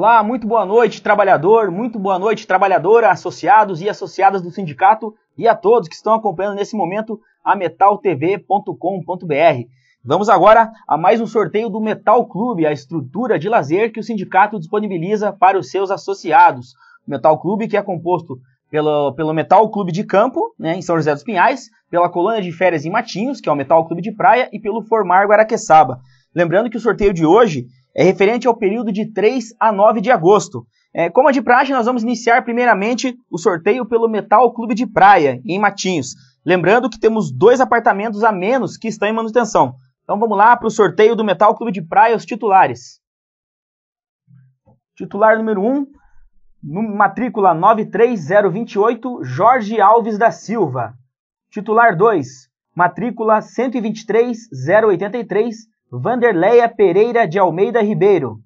Olá, muito boa noite, trabalhador, muito boa noite, trabalhadora, associados e associadas do sindicato e a todos que estão acompanhando nesse momento a metaltv.com.br. Vamos agora a mais um sorteio do Metal Clube, a estrutura de lazer que o sindicato disponibiliza para os seus associados. O Metal Clube que é composto pelo, pelo Metal Clube de Campo, né, em São José dos Pinhais, pela Colônia de Férias em Matinhos, que é o Metal Clube de Praia, e pelo Formar Guaraqueçaba. Lembrando que o sorteio de hoje é referente ao período de 3 a 9 de agosto. É, como a de praxe, nós vamos iniciar primeiramente o sorteio pelo Metal Clube de Praia, em Matinhos. Lembrando que temos dois apartamentos a menos que estão em manutenção. Então vamos lá para o sorteio do Metal Clube de Praia, os titulares. Titular número 1, um, matrícula 93028, Jorge Alves da Silva. Titular 2, matrícula 123083, Vanderleia Pereira de Almeida Ribeiro.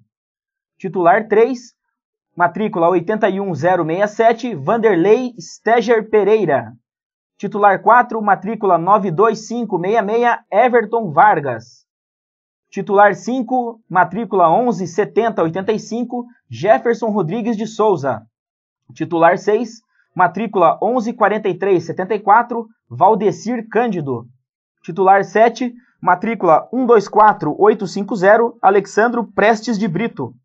Titular 3, matrícula 81067, Vanderlei Steger Pereira. Titular 4, matrícula 92566, Everton Vargas. Titular 5, matrícula 117085, Jefferson Rodrigues de Souza. Titular 6, matrícula 114374, Valdecir Cândido. Titular 7, matrícula 124850, Alexandro Prestes de Brito.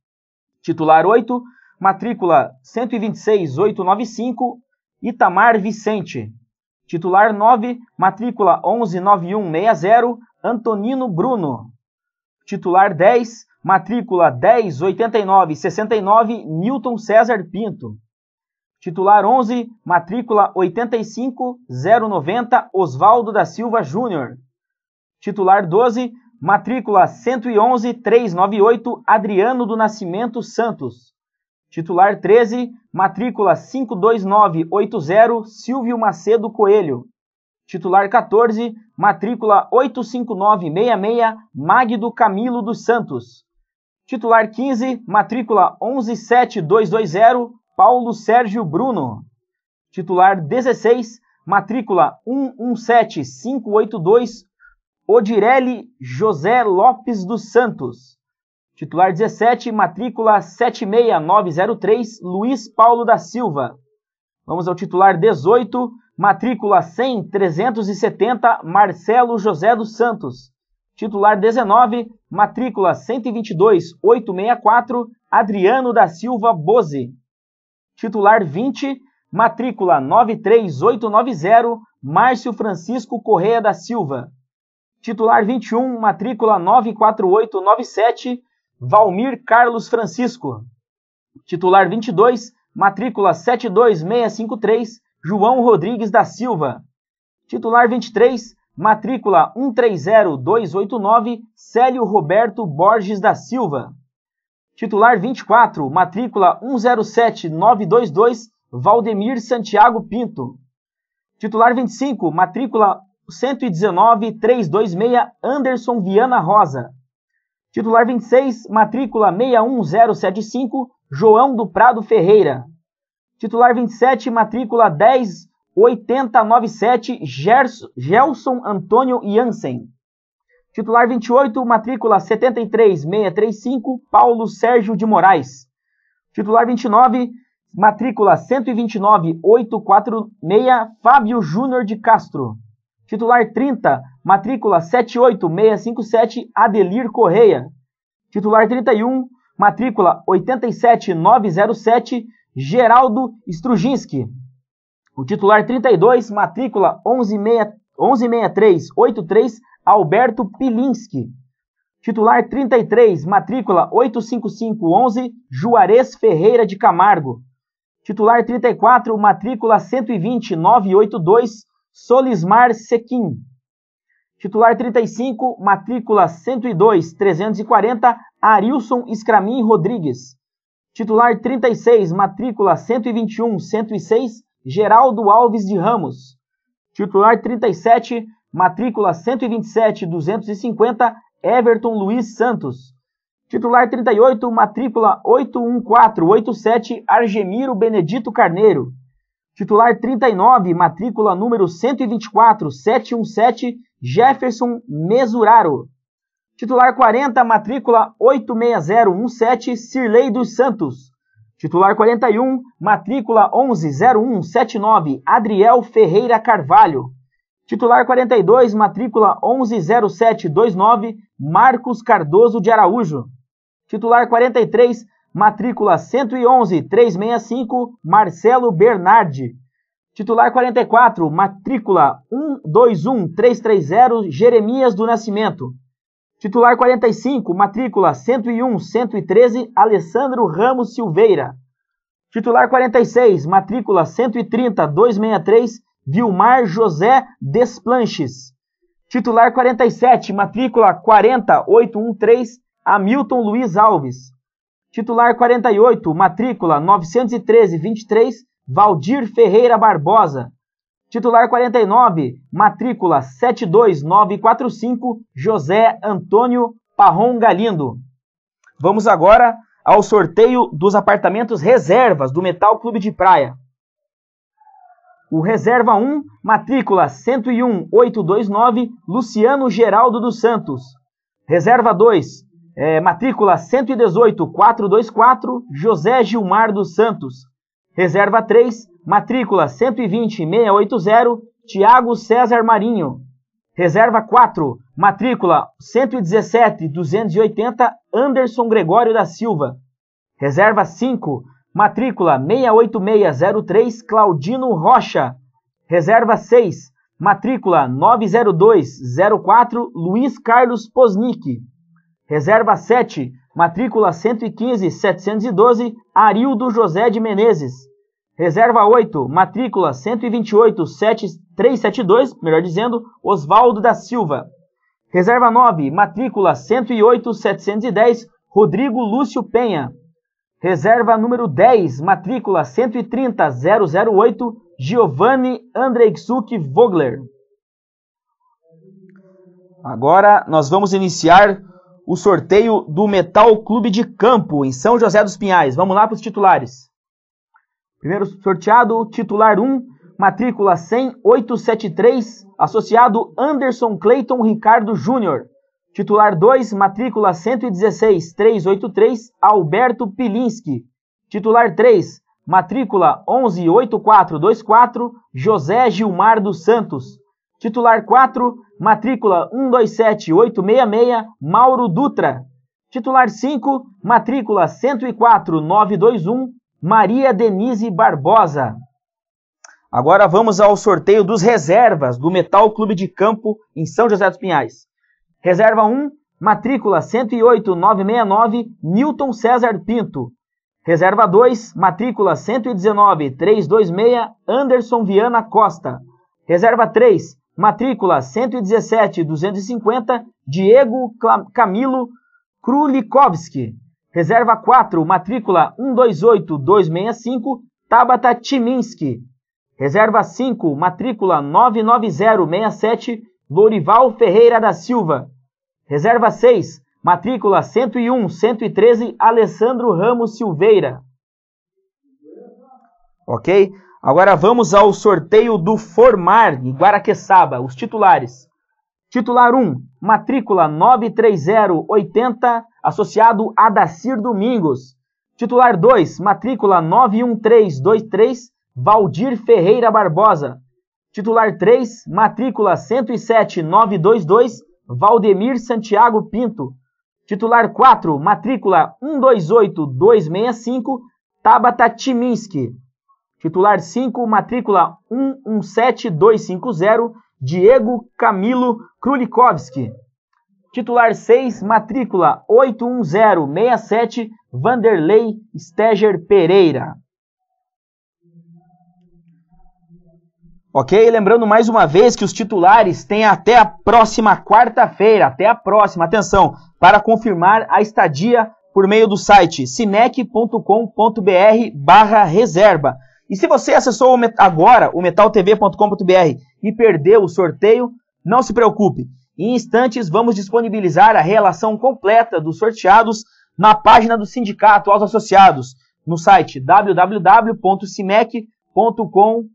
Titular 8, matrícula 126895, Itamar Vicente. Titular 9, matrícula 119160, Antonino Bruno. Titular 10, matrícula 108969, Newton César Pinto. Titular 11, matrícula 85090, Oswaldo da Silva Júnior. Titular 12, matrícula 111-398, Adriano do Nascimento Santos. Titular 13, matrícula 52980, Silvio Macedo Coelho. Titular 14, matrícula 85966, Magdo Camilo dos Santos. Titular 15, matrícula 117220, Paulo Sérgio Bruno. Titular 16, matrícula 117582, Odirelli José Lopes dos Santos. Titular 17, matrícula 76903, Luiz Paulo da Silva. Vamos ao titular 18, matrícula 100-370, Marcelo José dos Santos. Titular 19, matrícula 122-864, Adriano da Silva Boze, Titular 20, matrícula 93890, Márcio Francisco Correia da Silva. Titular 21, matrícula 94897, Valmir Carlos Francisco. Titular 22, matrícula 72653, João Rodrigues da Silva. Titular 23, matrícula 130289, Célio Roberto Borges da Silva. Titular 24, matrícula 107922, Valdemir Santiago Pinto. Titular 25, matrícula 119326 Anderson Viana Rosa. Titular 26, matrícula 61075 João do Prado Ferreira. Titular 27, matrícula 108097 Gelson Antônio Jansen. Titular 28, matrícula 73635, Paulo Sérgio de Moraes. Titular 29, matrícula 129846, Fábio Júnior de Castro. Titular 30, matrícula 78657 Adelir Correia. Titular 31, matrícula 87907 Geraldo Strujinski. O titular 32, matrícula 116383 Alberto Pilinski. Titular 33, matrícula 85511 Juarez Ferreira de Camargo. Titular 34, matrícula 120982 Solismar Sequim. Titular 35, matrícula 102, 340, Arilson Escramin Rodrigues. Titular 36, matrícula 121, 106, Geraldo Alves de Ramos. Titular 37, matrícula 127, 250, Everton Luiz Santos. Titular 38, matrícula 81487, Argemiro Benedito Carneiro. Titular 39, matrícula número 124, 717, Jefferson Mesuraro. Titular 40, matrícula 86017, Cirlei dos Santos. Titular 41, matrícula 110179, Adriel Ferreira Carvalho. Titular 42, matrícula 110729, Marcos Cardoso de Araújo. Titular 43, matrícula 111-365, Marcelo Bernardi. Titular 44, matrícula 121 330 Jeremias do Nascimento. Titular 45, matrícula 101-113, Alessandro Ramos Silveira. Titular 46, matrícula 130-263, Vilmar José Desplanches. Titular 47, matrícula 40813, Hamilton Luiz Alves. Titular 48, matrícula 913-23, Valdir Ferreira Barbosa. Titular 49, matrícula 72945, José Antônio Parron Galindo. Vamos agora ao sorteio dos apartamentos reservas do Metal Clube de Praia. O reserva 1, matrícula 101829, Luciano Geraldo dos Santos. Reserva 2, é, matrícula 118-424, José Gilmar dos Santos. Reserva 3, matrícula 120-680, Tiago César Marinho. Reserva 4, matrícula 117-280, Anderson Gregório da Silva. Reserva 5, matrícula 68603, Claudino Rocha. Reserva 6, matrícula 90204, Luiz Carlos Posnick. Reserva 7, matrícula 115-712, Arildo José de Menezes. Reserva 8, matrícula 128-7372, melhor dizendo, Oswaldo da Silva. Reserva 9, matrícula 108-710, Rodrigo Lúcio Penha. Reserva número 10, matrícula 130-008, Giovanni Andreixuk Vogler. Agora nós vamos iniciar o sorteio do Metal Clube de Campo, em São José dos Pinhais. Vamos lá para os titulares. Primeiro sorteado, titular 1, matrícula 10873, associado Anderson Clayton Ricardo Júnior. Titular 2, matrícula 116383, Alberto Pilinski. Titular 3, matrícula 118424, José Gilmar dos Santos. Titular 4, matrícula 127866, Mauro Dutra. Titular 5, matrícula 104921, Maria Denise Barbosa. Agora vamos ao sorteio dos reservas do Metal Clube de Campo em São José dos Pinhais. Reserva 1, matrícula 108969, Newton César Pinto. Reserva 2, matrícula 119326, Anderson Viana Costa. Reserva 3, Matrícula 117-250, Diego Camilo Krulikovski. Reserva 4, matrícula 128265, Tabata Timinski. Reserva 5, matrícula 99067, Lorival Ferreira da Silva. Reserva 6, matrícula 101-113, Alessandro Ramos Silveira. Ok? Agora vamos ao sorteio do Formar, em Guaraqueçaba, os titulares. Titular 1, matrícula 93080, associado a Dacir Domingos. Titular 2, matrícula 91323, Valdir Ferreira Barbosa. Titular 3, matrícula 107922, Valdemir Santiago Pinto. Titular 4, matrícula 128265, Tabata Timinski. Titular 5, matrícula 117250, Diego Camilo Krulikowski. Titular 6, matrícula 81067, Vanderlei Steger Pereira. Ok? Lembrando mais uma vez que os titulares têm até a próxima quarta-feira, até a próxima, atenção, para confirmar a estadia por meio do site cineccombr barra reserva. E se você acessou agora o metaltv.com.br e perdeu o sorteio, não se preocupe. Em instantes vamos disponibilizar a relação completa dos sorteados na página do sindicato aos associados, no site www.cimec.com.br.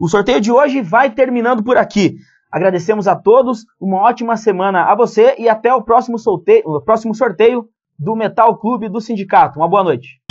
O sorteio de hoje vai terminando por aqui. Agradecemos a todos, uma ótima semana a você e até o próximo sorteio, o próximo sorteio do Metal Clube do Sindicato. Uma boa noite.